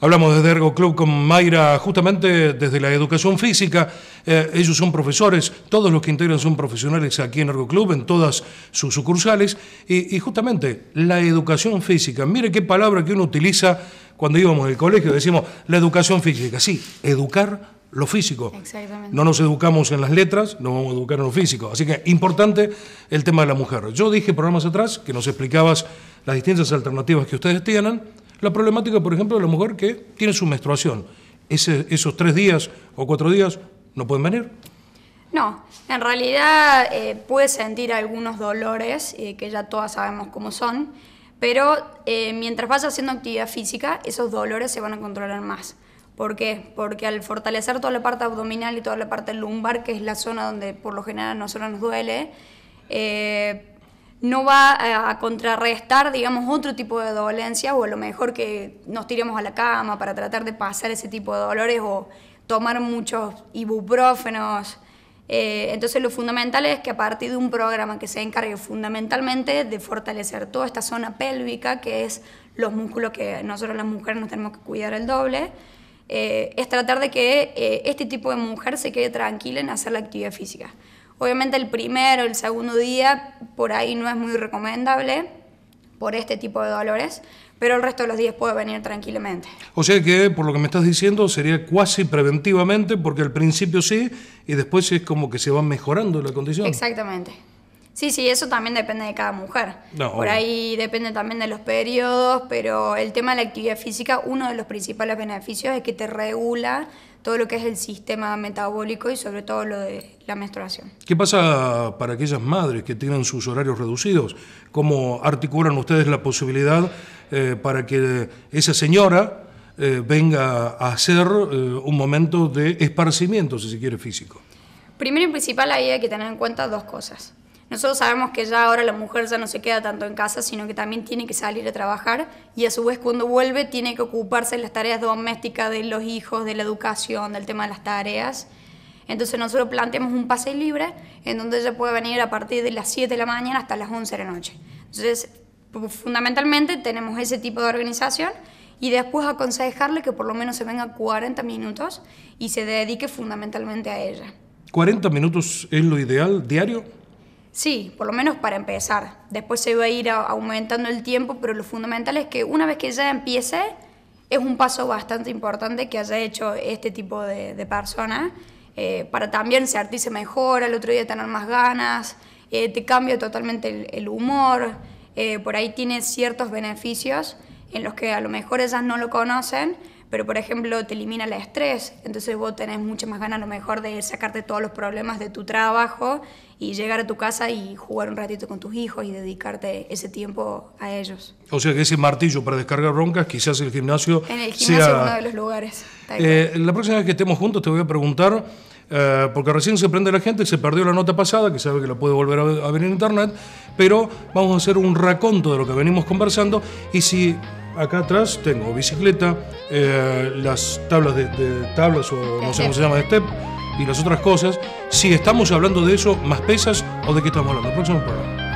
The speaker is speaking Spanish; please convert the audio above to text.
Hablamos desde Ergo Club con Mayra, justamente desde la educación física. Eh, ellos son profesores, todos los que integran son profesionales aquí en Ergo Club, en todas sus sucursales. Y, justamente la educación física, mire qué palabra que uno utiliza cuando íbamos al colegio, decimos la educación física. Sí, educar lo físico. Exactamente. No nos educamos en las letras, nos vamos a educar en lo físico. Así que importante el tema de la mujer. Yo dije programas atrás que nos explicabas las distintas alternativas que ustedes tienen la problemática, por ejemplo, de la mujer que tiene su menstruación. esos tres días o cuatro días no pueden venir. No, en realidad eh, puede sentir algunos dolores eh, que ya todas sabemos cómo son, pero eh, mientras vaya haciendo actividad física, esos dolores se van a controlar más. ¿Por qué? Porque al fortalecer toda la parte abdominal y toda la parte lumbar, que es la zona donde por lo general a nosotros nos duele, no va a contrarrestar, digamos, otro tipo de dolencia o a lo mejor que nos tiremos a la cama para tratar de pasar ese tipo de dolores o tomar muchos ibuprofenos. Eh, entonces lo fundamental es que a partir de un programa que se encargue fundamentalmente de fortalecer toda esta zona pélvica, que es los músculos que nosotros las mujeres nos tenemos que cuidar el doble, eh, es tratar de que eh, este tipo de mujer se quede tranquila en hacer la actividad física. Obviamente el primero, el segundo día, por ahí no es muy recomendable por este tipo de dolores, pero el resto de los días puede venir tranquilamente. O sea que, por lo que me estás diciendo, sería casi preventivamente, porque al principio sí, y después es como que se va mejorando la condición. Exactamente. Sí, sí, eso también depende de cada mujer. Por ahí depende también de los periodos, pero el tema de la actividad física, uno de los principales beneficios es que te regula todo lo que es el sistema metabólico y sobre todo lo de la menstruación. ¿Qué pasa para aquellas madres que tienen sus horarios reducidos? ¿Cómo articulan ustedes la posibilidad eh, para que esa señora eh, venga a hacer eh, un momento de esparcimiento, si se quiere, físico? Primero y principal ahí hay que tener en cuenta dos cosas. Nosotros sabemos que ya ahora la mujer ya no se queda tanto en casa, sino que también tiene que salir a trabajar y a su vez cuando vuelve tiene que ocuparse de las tareas domésticas, de los hijos, de la educación, del tema de las tareas. Entonces nosotros planteamos un pase libre en donde ella puede venir a partir de las 7 de la mañana hasta las 11 de la noche. Entonces, fundamentalmente tenemos ese tipo de organización y después aconsejarle que por lo menos se venga 40 minutos y se dedique fundamentalmente a ella. ¿40 minutos es lo ideal diario? Sí, por lo menos para empezar. Después se va a ir aumentando el tiempo, pero lo fundamental es que una vez que ya empiece, es un paso bastante importante que haya hecho este tipo de, persona eh, para también sentirse mejor, al otro día tener más ganas, eh, te cambia totalmente el, humor, eh, por ahí tiene ciertos beneficios en los que a lo mejor ellas no lo conocen, pero por ejemplo te elimina el estrés, entonces vos tenés mucho más ganas a lo mejor de sacarte todos los problemas de tu trabajo y llegar a tu casa y jugar un ratito con tus hijos y dedicarte ese tiempo a ellos. O sea que ese martillo para descargar broncas, quizás el gimnasio... En el gimnasio sea... es uno de los lugares. Eh, la próxima vez que estemos juntos te voy a preguntar... Eh, porque recién se prende la gente, se perdió la nota pasada, que sabe que la puede volver a, a ver en internet, pero vamos a hacer un raconto de lo que venimos conversando y si acá atrás tengo bicicleta, eh, las tablas de, de tablas o no sé cómo se llama de step y las otras cosas. Si estamos hablando de eso, más pesas o de qué estamos hablando. Próximo programa.